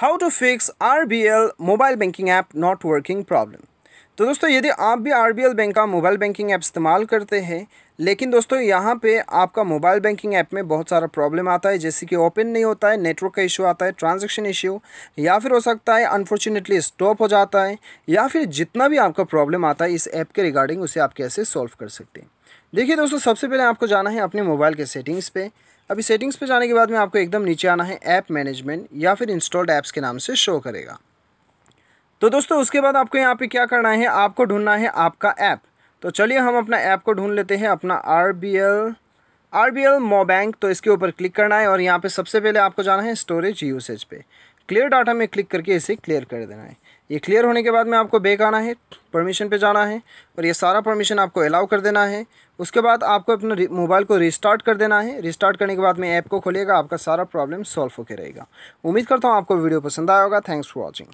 how to fix RBL mobile banking app not working problem. तो दोस्तों यदि आप भी आर बैंक का मोबाइल बैंकिंग ऐप इस्तेमाल करते हैं लेकिन दोस्तों यहाँ पे आपका मोबाइल बैंकिंग ऐप में बहुत सारा प्रॉब्लम आता है जैसे कि ओपन नहीं होता है नेटवर्क का इशू आता है ट्रांजैक्शन इशू या फिर हो सकता है अनफॉर्चुनेटली स्टॉप हो जाता है या फिर जितना भी आपका प्रॉब्लम आता है इस ऐप के रिगार्डिंग उसे आप कैसे सॉल्व कर सकते हैं देखिए दोस्तों सबसे पहले आपको जाना है अपने मोबाइल के सेटिंग्स पर अभी सेटिंग्स पर जाने के बाद में आपको एकदम नीचे आना है ऐप मैनेजमेंट या फिर इंस्टॉल्ड ऐप्स के नाम से शो करेगा तो दोस्तों उसके बाद आपको यहाँ पे क्या करना है आपको ढूंढना है आपका ऐप तो चलिए हम अपना ऐप को ढूंढ लेते हैं अपना R B L R B L mobank तो इसके ऊपर क्लिक करना है और यहाँ पे सबसे पहले आपको जाना है स्टोरेज यूसेज पे क्लियर डाटा में क्लिक करके इसे क्लियर कर देना है ये क्लियर होने के बाद में आपको बेक आना है परमिशन पे जाना है और ये सारा परमिशन आपको अलाउ कर देना है उसके बाद आपको अपने मोबाइल को रिस्टार्ट कर देना है रिस्टार्ट करने के बाद में ऐप को खोलेगा आपका सारा प्रॉब्लम सॉल्व होकर रहेगा उम्मीद करता हूँ आपको वीडियो पसंद आया होगा थैंक्स फॉर वॉचिंग